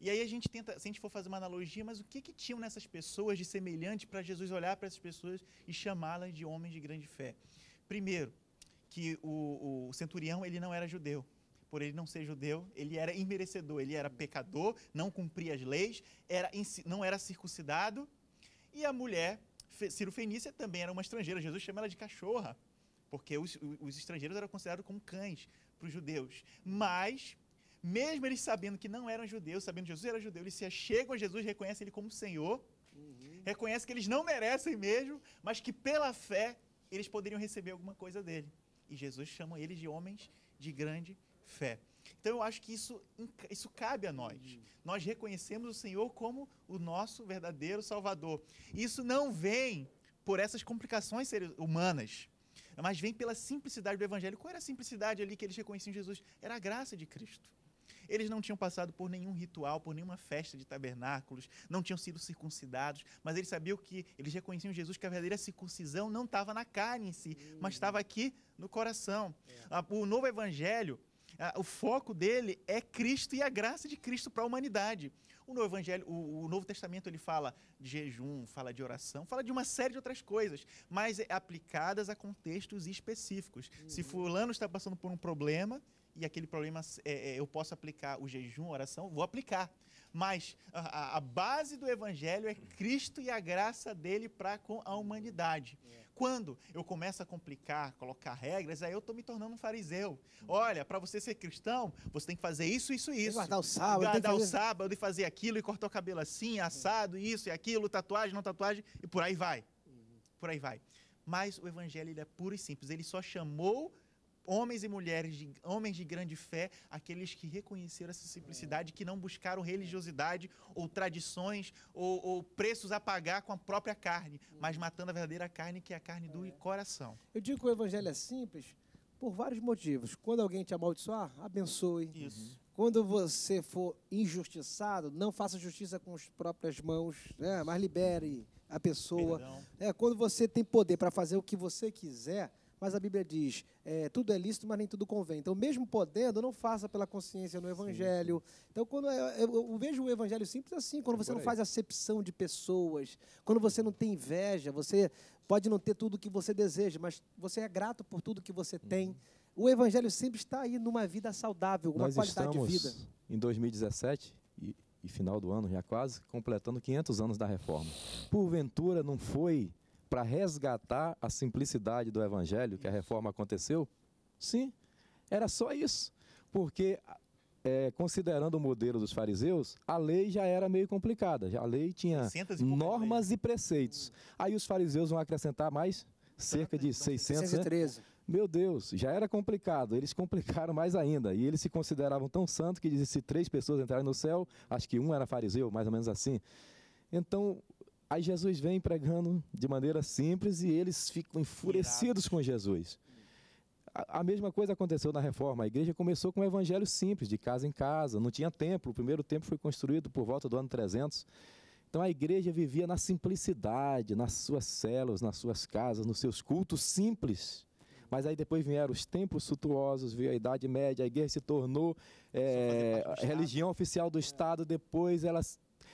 E aí a gente tenta, se a gente for fazer uma analogia, mas o que, que tinham nessas pessoas de semelhante para Jesus olhar para essas pessoas e chamá-las de homens de grande fé? Primeiro, que o, o centurião ele não era judeu por ele não ser judeu, ele era imerecedor, ele era pecador, não cumpria as leis, era, não era circuncidado. E a mulher, Ciro Fenícia, também era uma estrangeira. Jesus chama ela de cachorra, porque os, os estrangeiros eram considerados como cães para os judeus. Mas, mesmo eles sabendo que não eram judeus, sabendo que Jesus era judeu, eles se achegam a Jesus, reconhecem ele como Senhor, uhum. reconhecem que eles não merecem mesmo, mas que pela fé eles poderiam receber alguma coisa dele. E Jesus chama eles de homens de grande fé. Então eu acho que isso, isso cabe a nós. Uhum. Nós reconhecemos o Senhor como o nosso verdadeiro Salvador. Isso não vem por essas complicações humanas, mas vem pela simplicidade do Evangelho. Qual era a simplicidade ali que eles reconheciam Jesus? Era a graça de Cristo. Eles não tinham passado por nenhum ritual, por nenhuma festa de tabernáculos, não tinham sido circuncidados, mas eles sabiam que eles reconheciam Jesus que a verdadeira circuncisão não estava na carne em si, uhum. mas estava aqui no coração. É. O novo evangelho o foco dele é Cristo e a graça de Cristo para a humanidade. O Novo Evangelho, o, o Novo Testamento, ele fala de jejum, fala de oração, fala de uma série de outras coisas, mas é aplicadas a contextos específicos. Uhum. Se fulano está passando por um problema, e aquele problema é, é, eu posso aplicar o jejum, a oração, vou aplicar. Mas a, a, base do evangelho é Cristo e a graça dele para com a humanidade. É. Quando eu começo a complicar, colocar regras, aí eu estou me tornando um fariseu. Olha, para você ser cristão, você tem que fazer isso, isso e isso. Guardar o sábado. Guardar fazer... o sábado e fazer aquilo, e cortar o cabelo assim, assado, isso e aquilo, tatuagem, não tatuagem, e por aí vai. Por aí vai. Mas o evangelho é puro e simples. Ele só chamou homens e mulheres, de, homens de grande fé, aqueles que reconheceram essa simplicidade, que não buscaram religiosidade ou tradições ou, ou preços a pagar com a própria carne, mas matando a verdadeira carne, que é a carne do é. coração. Eu digo que o evangelho é simples por vários motivos. Quando alguém te amaldiçoar, abençoe. Isso. Quando você for injustiçado, não faça justiça com as próprias mãos, né? mas libere a pessoa. É, quando você tem poder para fazer o que você quiser, mas a Bíblia diz: é, tudo é lícito, mas nem tudo convém. Então, mesmo podendo, não faça pela consciência no Evangelho. Sim. Então, quando eu, é, é, eu, eu, vejo o Evangelho simples assim, quando você não faz acepção de pessoas, quando você não tem inveja, você pode não ter tudo o que você deseja, mas você é grato por tudo que você uhum. tem. O Evangelho sempre está aí numa vida saudável, uma Nós qualidade de vida. Em 2017 e, e final do ano já quase, completando 500 anos da reforma. Porventura, não foi para resgatar a simplicidade do evangelho, que a reforma aconteceu? Sim, era só isso. Porque, é, considerando o modelo dos fariseus, a lei já era meio complicada. A lei tinha e normas e preceitos. Aí os fariseus vão acrescentar mais cerca de 600. Então, 613. Então, né? Meu Deus, já era complicado. Eles complicaram mais ainda. E eles se consideravam tão santos que dizem se três pessoas entrarem no céu, acho que um era fariseu, mais ou menos assim. Então, Aí Jesus vem pregando de maneira simples e eles ficam enfurecidos com Jesus. A, mesma coisa aconteceu na reforma. A igreja começou com um evangelho simples, de casa em casa, não tinha templo. O primeiro templo foi construído por volta do ano 300. Então a igreja vivia na simplicidade, nas suas celas, nas suas casas, nos seus cultos simples. Mas aí depois vieram os templos sutuosos, veio a Idade Média, a igreja se tornou é, religião oficial do é. Estado. Depois ela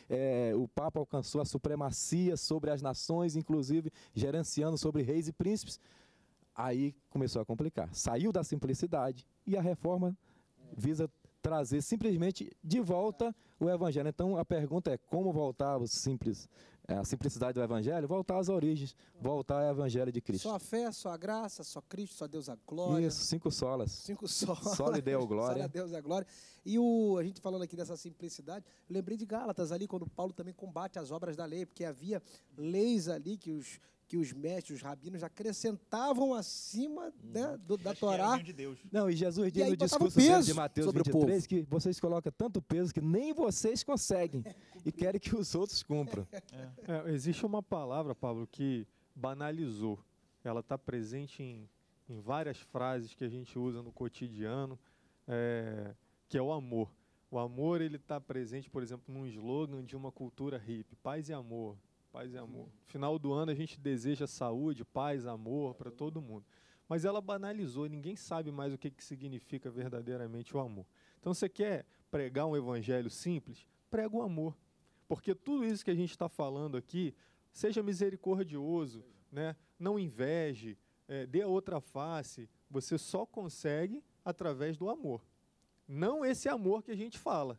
é, o Papa alcançou a supremacia sobre as nações, inclusive gerenciando sobre reis e príncipes. Aí começou a complicar. Saiu da simplicidade e a reforma visa trazer simplesmente de volta o evangelho. Então a pergunta é como voltar ao simples, é, a simplicidade do Evangelho, voltar às origens, voltar ao Evangelho de Cristo. Só a fé, só a graça, só Cristo, só Deus a glória. Isso, cinco solas. Cinco solas. Só lhe deu a glória. Só a Deus a glória. E o, a gente falando aqui dessa simplicidade, lembrei de Gálatas ali, quando Paulo também combate as obras da lei, porque havia leis ali que os que os mestres, os rabinos acrescentavam acima uhum. né, do, da é Torá. De Deus. Não, e Jesus diz e no discurso peso de Mateus sobre 23 o que vocês colocam tanto peso que nem vocês conseguem é e querem que os outros cumpram. É. É, existe uma palavra, Pablo, que banalizou. Ela está presente em, em, várias frases que a gente usa no cotidiano, é, que é o amor. O amor ele está presente, por exemplo, num slogan de uma cultura hippie, paz e amor, paz e amor. Final do ano a gente deseja saúde, paz, amor para todo mundo. Mas ela banalizou, ninguém sabe mais o que, que significa verdadeiramente o amor. Então você quer pregar um evangelho simples? Prega o amor. Porque tudo isso que a gente está falando aqui, seja misericordioso, né? não inveje, é, dê a outra face, você só consegue através do amor. Não esse amor que a gente fala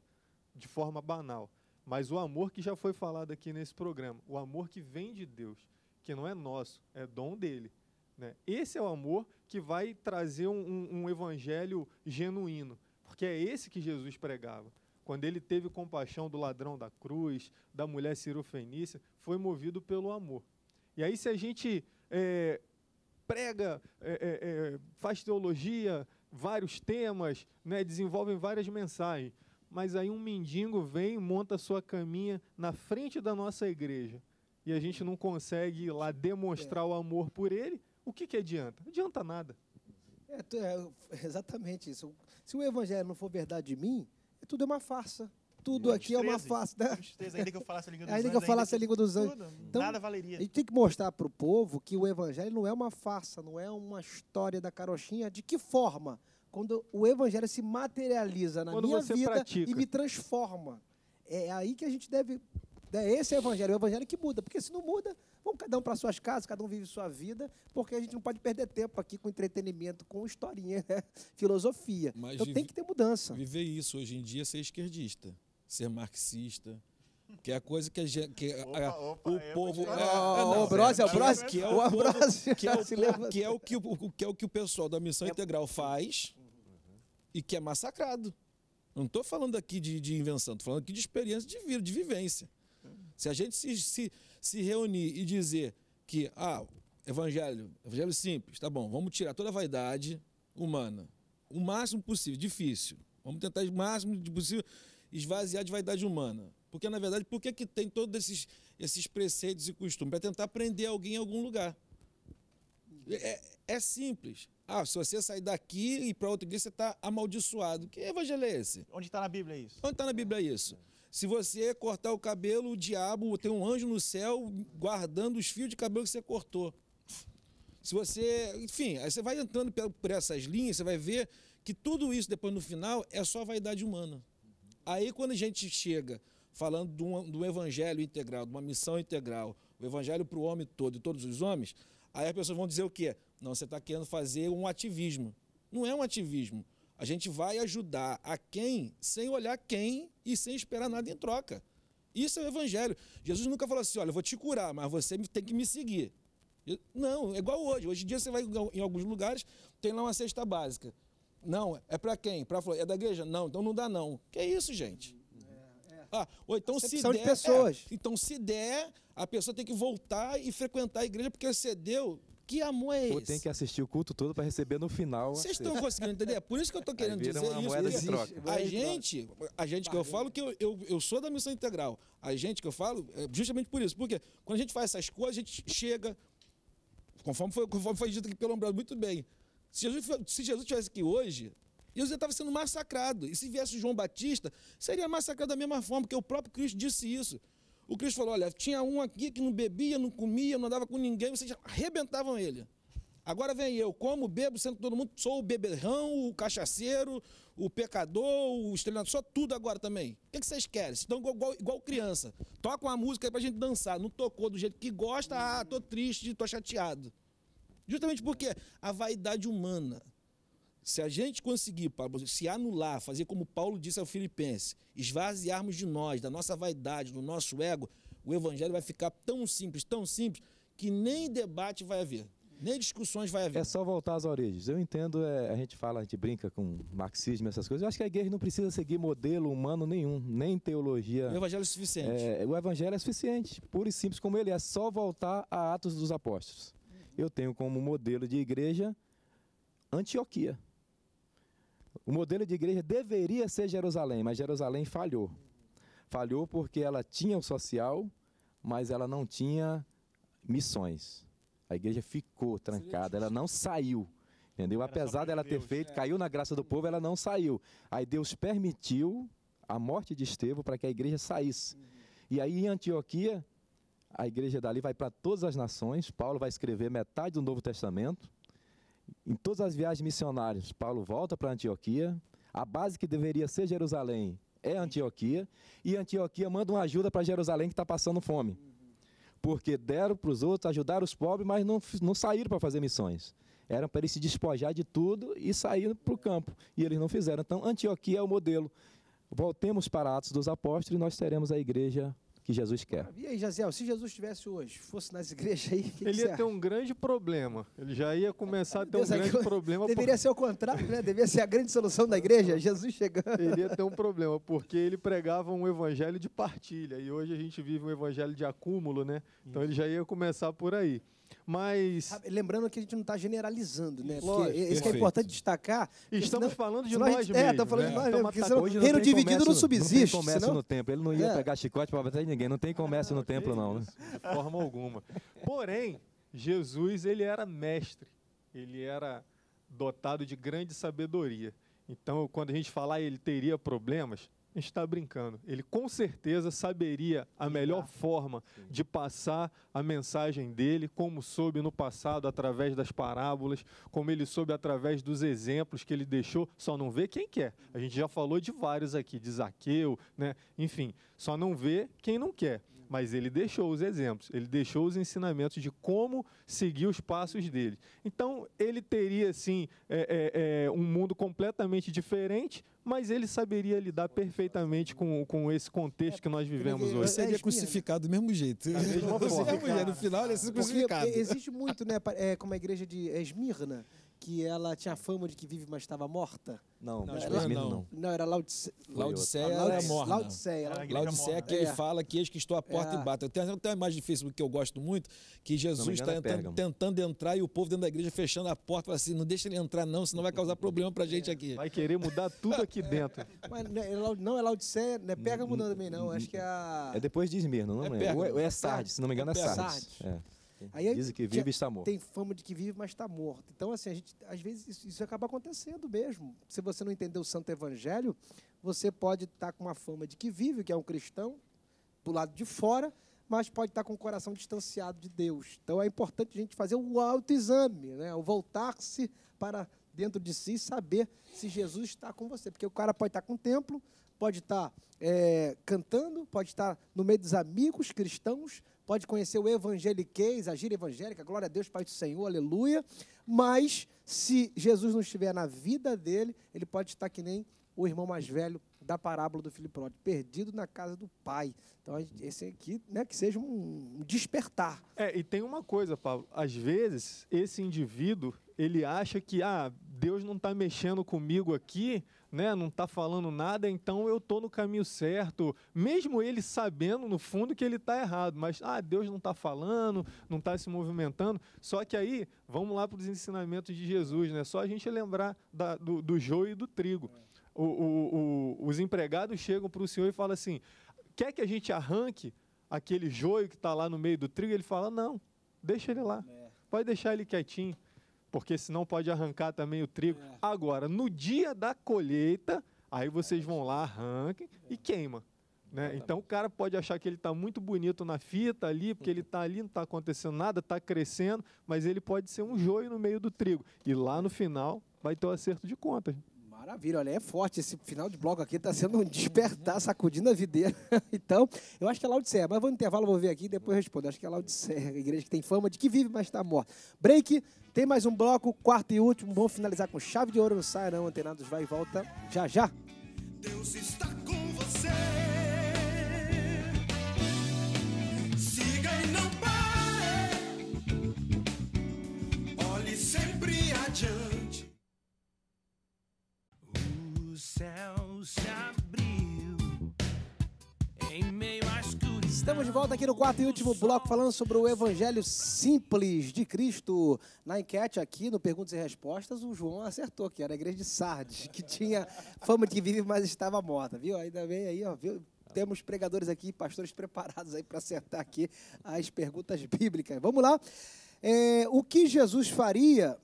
de forma banal, mas o amor que já foi falado aqui nesse programa, o amor que vem de Deus, que não é nosso, é dom dele. Né? Esse é o amor que vai trazer um, um, um evangelho genuíno, porque é esse que Jesus pregava. Quando ele teve compaixão do ladrão da cruz, da mulher cirofenícia, foi movido pelo amor. E aí, se a gente é, prega, é, é, é faz teologia, vários temas, né, várias mensagens, mas aí um mendigo vem, monta sua caminha na frente da nossa igreja e a gente não consegue lá demonstrar é. o amor por ele, o que, que adianta? adianta nada. É, é, exatamente isso. Se o evangelho não for verdade de mim, é tudo é uma farsa. Tudo aqui 13, é uma farsa. Né? 13, ainda que eu falasse a língua dos anjos. Que eu falasse a língua dos anjos. então, nada valeria. A gente tem que mostrar para o povo que o evangelho não é uma farsa, não é uma história da carochinha. De que forma? quando o evangelho se materializa na quando minha vida pratica. e me transforma. É, é aí que a gente deve. É esse é o evangelho, é o evangelho que muda, porque se não muda, vamos cada um para suas casas, cada um vive sua vida, porque a gente não pode perder tempo aqui com entretenimento, com historinha, né? filosofia. Mas então tem que ter mudança. Viver isso hoje em dia ser esquerdista, ser marxista, que é a coisa que, a gente, que opa, a, opa, o povo. É, não, o Ambrosio, que, é o Ambrosio. Que é o que o pessoal da Missão Integral faz e que é massacrado. Não estou falando aqui de, de invenção, estou falando aqui de experiência de vida, de vivência. Se a gente se, se, se reunir e dizer que, ah, evangelho, evangelho simples, tá bom, vamos tirar toda a vaidade humana, o máximo possível, difícil. Vamos tentar o máximo possível esvaziar de vaidade humana. Porque, na verdade, por que, que tem todos esses, esses preceitos e costumes? Para tentar prender alguém em algum lugar. É, é simples. Ah, se você sair daqui e para outro dia você está amaldiçoado. Que evangelho é esse? Onde está na Bíblia isso? Onde está na Bíblia isso? Se você cortar o cabelo, o diabo tem um anjo no céu guardando os fios de cabelo que você cortou. Se você, enfim, aí você vai entrando por essas linhas, você vai ver que tudo isso depois no final é só vaidade humana. Aí quando a gente chega falando do, um evangelho integral, de uma missão integral, o evangelho para o homem todo e todos os homens, Aí as pessoas vão dizer o quê? Não, você está querendo fazer um ativismo. Não é um ativismo. A gente vai ajudar a quem, sem olhar quem e sem esperar nada em troca. Isso é o evangelho. Jesus nunca falou assim, olha, eu vou te curar, mas você tem que me seguir. Não, é igual hoje. Hoje em dia você vai em alguns lugares, tem lá uma cesta básica. Não, é para quem? Pra, é da igreja? Não, então não dá não. Que isso, gente? Ah, ou então se der, de pessoas. É, então se der, a pessoa tem que voltar e frequentar a igreja porque cedeu. Que amor é esse? Tem que assistir o culto todo para receber no final. Vocês estão conseguindo entender? É por isso que eu estou querendo dizer uma isso. Moeda de troca. A gente, a gente que eu falo que eu, eu, eu, sou da missão integral. A gente que eu falo, é justamente por isso. Porque quando a gente faz essas coisas, a gente chega, conforme foi, conforme foi dito aqui pelo Umbrado, muito bem. Se Jesus, se Jesus tivesse aqui hoje, José estava sendo massacrado. E se viesse João Batista, seria massacrado da mesma forma, porque o próprio Cristo disse isso. O Cristo falou: olha, tinha um aqui que não bebia, não comia, não andava com ninguém, vocês arrebentavam ele. Agora vem eu, como, bebo, sendo todo mundo, sou o beberrão, o cachaceiro, o pecador, o estrelado, sou tudo agora também. O que, vocês querem? Vocês estão igual, igual, igual, criança. Toca uma música aí pra gente dançar. Não tocou do jeito que gosta, ah, tô triste, tô chateado. Justamente porque a vaidade humana se a gente conseguir, se anular, fazer como Paulo disse ao Filipenses, esvaziarmos de nós, da nossa vaidade, do nosso ego, o evangelho vai ficar tão simples, tão simples, que nem debate vai haver. Nem discussões vai haver. É só voltar às origens. Eu entendo, é, a gente fala, a gente brinca com marxismo, essas coisas. Eu acho que a igreja não precisa seguir modelo humano nenhum, nem teologia. O evangelho é suficiente. É, o evangelho é suficiente, puro e simples como ele é. é só voltar a Atos dos Apóstolos. Eu tenho como modelo de igreja Antioquia. O modelo de igreja deveria ser Jerusalém, mas Jerusalém falhou. Falhou porque ela tinha o social, mas ela não tinha missões. A igreja ficou trancada, ela não saiu. Entendeu? Apesar dela ter feito, é. caiu na graça do povo, ela não saiu. Aí Deus permitiu a morte de Estevão para que a igreja saísse. E aí em Antioquia, a igreja dali vai para todas as nações. Paulo vai escrever metade do Novo Testamento. Em todas as viagens missionárias, Paulo volta para Antioquia. A base que deveria ser Jerusalém é Antioquia. E Antioquia manda uma ajuda para Jerusalém que está passando fome. Porque deram para os outros, ajudar os pobres, mas não, não saíram para fazer missões. Eram para eles se despojar de tudo e sair para o campo. E eles não fizeram. Então, Antioquia é o modelo. Voltemos para Atos dos Apóstolos e nós teremos a igreja que Jesus quer. E aí, Jaziel, se Jesus estivesse hoje, fosse nas igrejas aí, que ele que ia ter um grande problema. Ele já ia começar a ter Deus, um é grande problema. Deveria por... ser o contrário, né? Deveria ser a grande solução da igreja, Jesus chegando. Ele ia ter um problema, porque ele pregava um evangelho de partilha e hoje a gente vive um evangelho de acúmulo, né? Então ele já ia começar por aí. Mas. lembrando que a gente não está generalizando, né? Lógico, isso que é importante destacar. Estamos não, falando de nós gente, mesmo. É, estamos falando né? de nós mesmo. Porque senão, hoje reino dividido comércio, não subsiste. Não tem comércio senão... no templo. Ele não ia é. pegar chicote para bater ninguém. Não tem comércio no templo, não. Né? De forma alguma. Porém, Jesus, ele era mestre. Ele era dotado de grande sabedoria. Então, quando a gente falar ele teria problemas, está brincando. Ele com certeza saberia a melhor forma de passar a mensagem dele, como soube no passado através das parábolas, como ele soube através dos exemplos que ele deixou. Só não vê quem quer. A gente já falou de vários aqui, de Zaqueu, né? Enfim, só não vê quem não quer. Mas ele deixou os exemplos, ele deixou os ensinamentos de como seguir os passos dele. Então ele teria assim é, é, é, um mundo completamente diferente mas ele saberia lidar perfeitamente com, com esse contexto que nós vivemos ele, hoje. É Seria é crucificado do mesmo jeito. Da mesma é forma. no final ele é crucificado. Porque existe muito, né? É, como a igreja de Esmirna que ela tinha fama de que vive, mas estava morta? Não, não, era, não. não. não era Laodiceia. Laodiceia, Laodiceia, é morna. Laodiceia, era... Laodiceia que ele é. fala que eis que estou à porta é. e bato. tenho até uma imagem de Facebook que eu gosto muito, que Jesus está é tentando entrar e o povo dentro da igreja fechando a porta, assim, não deixa ele entrar não, senão vai causar problema a gente aqui. Vai querer mudar tudo aqui dentro. Mas é, é não é Laodiceia, não é Pérgamo também não, acho que é a... É depois de Esmirna, não é? É, é Sardes, se não me engano é Sardes. Sardes. É. Aí, Dizem que vive e está morto. Tem fama de que vive, mas está morto. Então, assim, a gente, às vezes isso, isso, acaba acontecendo mesmo. Se você não entender o Santo Evangelho, você pode estar tá com uma fama de que vive, que é um cristão, do lado de fora, mas pode estar tá com o coração distanciado de Deus. Então, é importante a gente fazer o autoexame, né? o voltar-se para dentro de si e saber se Jesus está com você. Porque o cara pode estar tá com o templo, pode estar eh, é, cantando, pode estar no meio dos amigos cristãos, pode conhecer o evangeliquez, a gira evangélica, glória a Deus, Pai do Senhor, aleluia. Mas se Jesus não estiver na vida dele, ele pode estar que nem o irmão mais velho da parábola do filho pródigo, perdido na casa do pai. Então, esse aqui, né, que seja um despertar. É, e tem uma coisa, Paulo, às vezes esse indivíduo, ele acha que, ah, Deus não está mexendo comigo aqui, né? não está falando nada, então eu estou no caminho certo, mesmo ele sabendo no fundo que ele está errado, mas ah, Deus não está falando, não está se movimentando. Só que aí, vamos lá para os ensinamentos de Jesus, né? só a gente lembrar da, do, do joio e do trigo. O, o, o, os empregados chegam para o senhor e falam assim: quer que a gente arranque aquele joio que está lá no meio do trigo? Ele fala: não, deixa ele lá, é. pode deixar ele quietinho porque senão pode arrancar também o trigo. É. Agora, no dia da colheita, aí vocês é. vão lá, arranquem é. e queima. Né? Então o cara pode achar que ele está muito bonito na fita ali, porque ele está uhum. ali, não está acontecendo nada, está crescendo, mas ele pode ser um joio no meio do trigo. E lá no final vai ter o um acerto de contas. Maravilha, olha, é forte. Esse final de bloco aqui está sendo um despertar, sacudindo a videira. então, eu acho que é Laodiceia, mas vou no intervalo, vou ver aqui e depois respondo. Eu acho que é Laodiceia, a igreja que tem fama de que vive, mas está morta. Break, tem mais um bloco, quarto e último. Vamos finalizar com chave de ouro. Não saia não, antenados, vai e volta já já. Deus está Estamos de volta aqui no quarto e último bloco falando sobre o Evangelho Simples de Cristo. Na enquete aqui, no Perguntas e Respostas, o João acertou que era a igreja de Sardes, que tinha fama de que vive, mas estava morta, viu? Ainda bem aí, ó, viu? Temos pregadores aqui, pastores preparados aí para acertar aqui as perguntas bíblicas. Vamos lá. É, o que Jesus faria?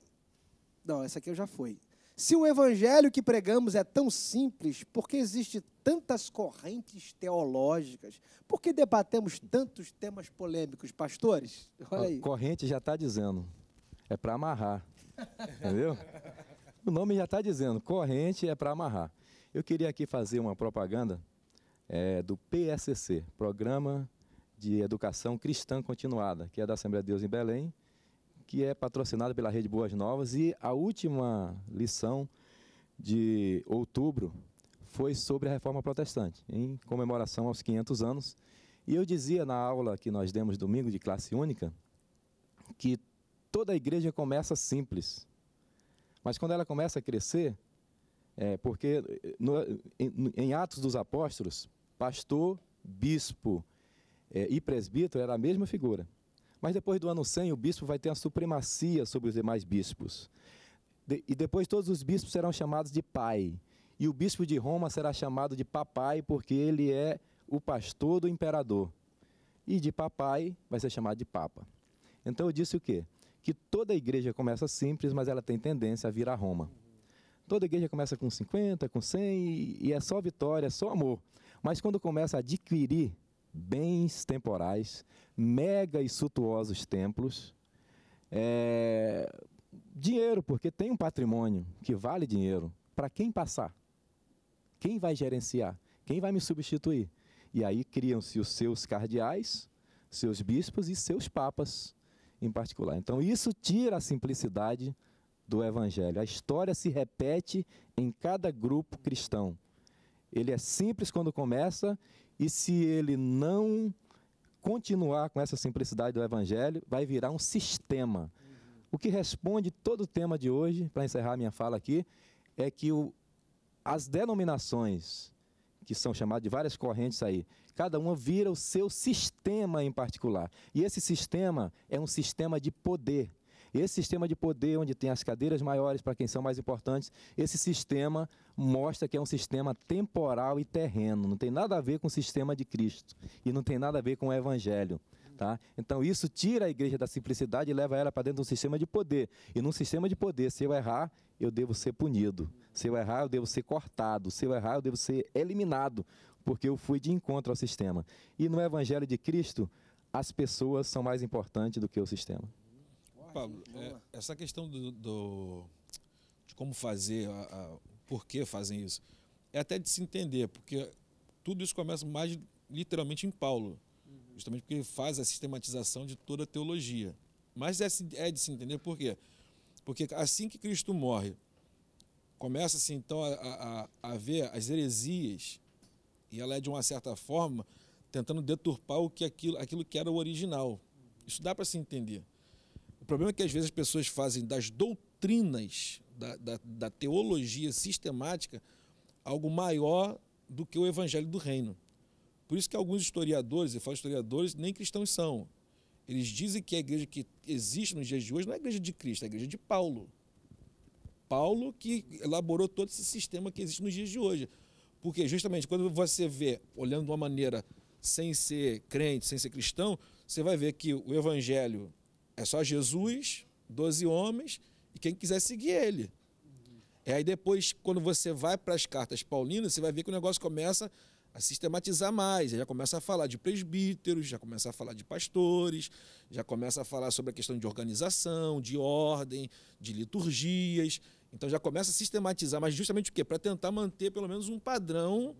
Não, essa aqui eu já fui. Se o evangelho que pregamos é tão simples, por que existem tantas correntes teológicas? Por que debatemos tantos temas polêmicos, pastores? Olha aí. A corrente já está dizendo. É para amarrar. Entendeu? O nome já está dizendo, corrente é para amarrar. Eu queria aqui fazer uma propaganda é, do PSC, Programa de Educação Cristã Continuada, que é da Assembleia de Deus em Belém, que é patrocinada pela Rede Boas Novas. E a última lição de outubro foi sobre a reforma protestante, em comemoração aos 500 anos. E eu dizia na aula que nós demos domingo de classe única que toda a igreja começa simples, mas quando ela começa a crescer, é porque no, em, em, Atos dos Apóstolos, pastor, bispo é, e presbítero era a mesma figura. Mas depois do ano 100, o bispo vai ter a supremacia sobre os demais bispos. De, e depois todos os bispos serão chamados de pai. E o bispo de Roma será chamado de papai, porque ele é o pastor do imperador. E de papai vai ser chamado de papa. Então eu disse o quê? Que toda igreja começa simples, mas ela tem tendência a vir a Roma. Toda igreja começa com 50, com 100 e é só vitória, é só amor. Mas quando começa a adquirir bens temporais, mega e suntuosos templos, é, dinheiro, porque tem um patrimônio que vale dinheiro. Para quem passar? Quem vai gerenciar? Quem vai me substituir? E aí criam-se os seus cardeais, seus bispos e seus papas em particular. Então isso tira a simplicidade do evangelho. A história se repete em cada grupo cristão. Ele é simples quando começa e se ele não continuar com essa simplicidade do Evangelho, vai virar um sistema. O que responde todo o tema de hoje, para encerrar minha fala aqui, é que o, as denominações, que são chamadas de várias correntes aí, cada uma vira o seu sistema em particular. E esse sistema é um sistema de poder. Esse sistema de poder, onde tem as cadeiras maiores para quem são mais importantes, esse sistema mostra que é um sistema temporal e terreno. Não tem nada a ver com o sistema de Cristo e não tem nada a ver com o Evangelho. Tá? Então isso tira a igreja da simplicidade e leva ela para dentro de um sistema de poder. E num sistema de poder, se eu errar, eu devo ser punido. Se eu errar, eu devo ser cortado. Se eu errar, eu devo ser eliminado, porque eu fui de encontro ao sistema. E no Evangelho de Cristo, as pessoas são mais importantes do que o sistema. Pablo, é, essa questão do, do, de como fazer, a, a, por que fazem isso, é até de se entender, porque tudo isso começa mais literalmente em Paulo, uhum. justamente porque ele faz a sistematização de toda a teologia. Mas é, é de se entender por quê? Porque assim que Cristo morre, começa-se então a, a, a ver as heresias, e ela é de uma certa forma tentando deturpar o que aquilo, aquilo que era o original. Isso dá para se entender problema é que às vezes as pessoas fazem das doutrinas, da, da, da teologia sistemática, algo maior do que o evangelho do reino. Por isso que alguns historiadores, e falo historiadores, nem cristãos são. Eles dizem que a igreja que existe nos dias de hoje não é a igreja de Cristo, é a igreja de Paulo. Paulo que elaborou todo esse sistema que existe nos dias de hoje. Porque justamente quando você vê, olhando de uma maneira sem ser crente, sem ser cristão, você vai ver que o evangelho é só Jesus, 12 homens e quem quiser seguir ele. É aí depois, quando você vai para as cartas paulinas, você vai ver que o negócio começa a sistematizar mais. Ele já começa a falar de presbíteros, já começa a falar de pastores, já começa a falar sobre a questão de organização, de ordem, de liturgias. Então já começa a sistematizar, mas justamente o quê? Para tentar manter pelo menos um padrão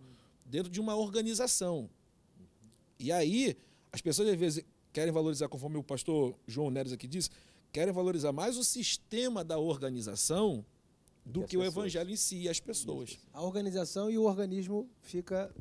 dentro de uma organização. E aí, as pessoas às vezes querem valorizar, conforme o pastor João Neres aqui disse, querem valorizar mais o sistema da organização do que, o evangelho em si e as pessoas. A organização e o organismo fica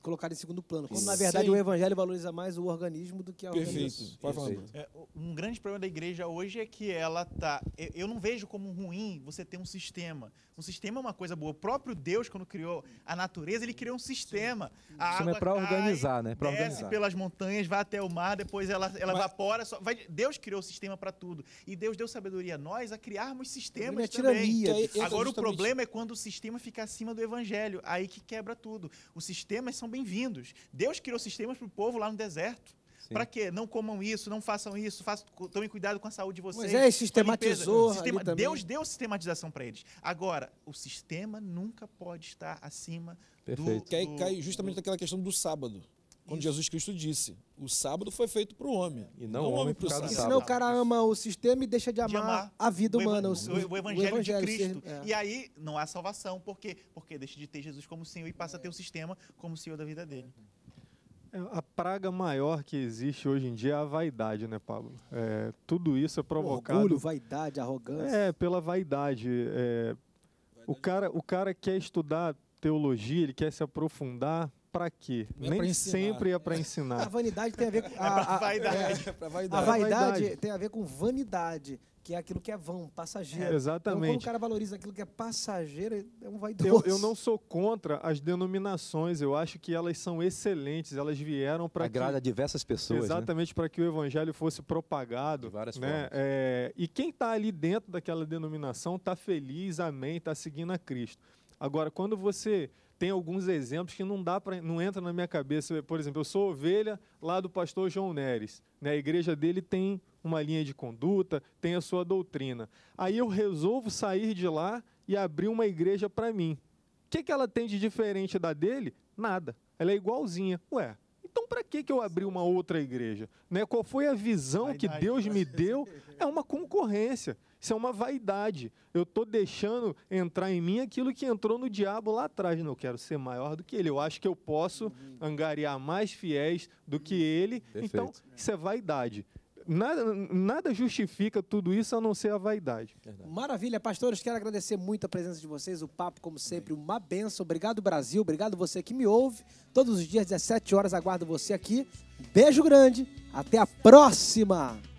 colocado em segundo plano. Quando, na verdade, Sim. o evangelho valoriza mais o organismo do que a Perfeito. Perfeito. É, um grande problema da igreja hoje é que ela tá. Eu não vejo como ruim você ter um sistema. Um sistema é uma coisa boa. O próprio Deus, quando criou a natureza, ele criou um sistema. Sim. A sistema é para organizar, né? É pra desce organizar. pelas montanhas, vai até o mar, depois ela, ela Mas... evapora. Só... Vai... Deus criou o sistema para tudo. E Deus deu sabedoria a nós a criarmos sistemas é também. Tirania. Agora, justamente... o problema é quando o sistema fica acima do evangelho. Aí que quebra tudo. Os sistemas é são bem-vindos. Deus criou sistemas para o povo lá no deserto. Para quê? Não comam isso, não façam isso, façam, tomem cuidado com a saúde de vocês. é, sistematizou. Sistema, Deus deu sistematização para eles. Agora, o sistema nunca pode estar acima Perfeito. do. Que aí cai justamente do, naquela questão do sábado. Quando Jesus Cristo disse: o sábado foi feito para o homem. E não, não o homem para o sábado. E senão é o cara ama o sistema e deixa de amar, de amar a vida humana. O, o, o, evangelho, o de Cristo. É. E aí não há salvação. Por quê? Porque deixa de ter Jesus como Senhor e passa a ter o sistema como Senhor da vida dele. É, a praga maior que existe hoje em dia é a vaidade, né, Pablo? É, tudo isso é provocado. O orgulho, vaidade, arrogância. É, pela vaidade. É, o, cara, o cara quer estudar teologia, ele quer se aprofundar, para quê? É Nem sempre é para ensinar. A vanidade tem a ver com é a, a, vaidade. É, é vaidade. a vaidade tem a ver com vanidade que é aquilo que é vão, passageiro. É, exatamente. Então, quando o cara valoriza aquilo que é passageiro, é um vaidoso. Eu, eu não sou contra as denominações, eu acho que elas são excelentes, elas vieram para agrada que, diversas pessoas. Né? Exatamente, né? para que o evangelho fosse propagado. De várias né? formas. É, e quem está ali dentro daquela denominação está feliz, amém, está seguindo a Cristo. Agora, quando você tem alguns exemplos que não dá para não entra na minha cabeça. Por exemplo, eu sou ovelha lá do pastor João Neres. Né? A igreja dele tem uma linha de conduta, tem a sua doutrina. Aí eu resolvo sair de lá e abrir uma igreja para mim. O que, que ela tem de diferente da dele? Nada. Ela é igualzinha. Ué, então para que, que eu abri uma outra igreja? Né? Qual foi a visão que Deus me deu? É uma concorrência. Isso é uma vaidade. Eu estou deixando entrar em mim aquilo que entrou no diabo lá atrás. Não, eu quero ser maior do que ele. Eu acho que eu posso uhum. angariar mais fiéis do que uhum. ele. Perfeito. Então, isso é vaidade. Nada, nada, justifica tudo isso a não ser a vaidade. Verdade. Maravilha, pastores, quero agradecer muito a presença de vocês, o papo, como sempre, uma benção. Obrigado, Brasil, obrigado você que me ouve. Todos os dias, 17 horas, aguardo você aqui. Beijo grande, até a próxima!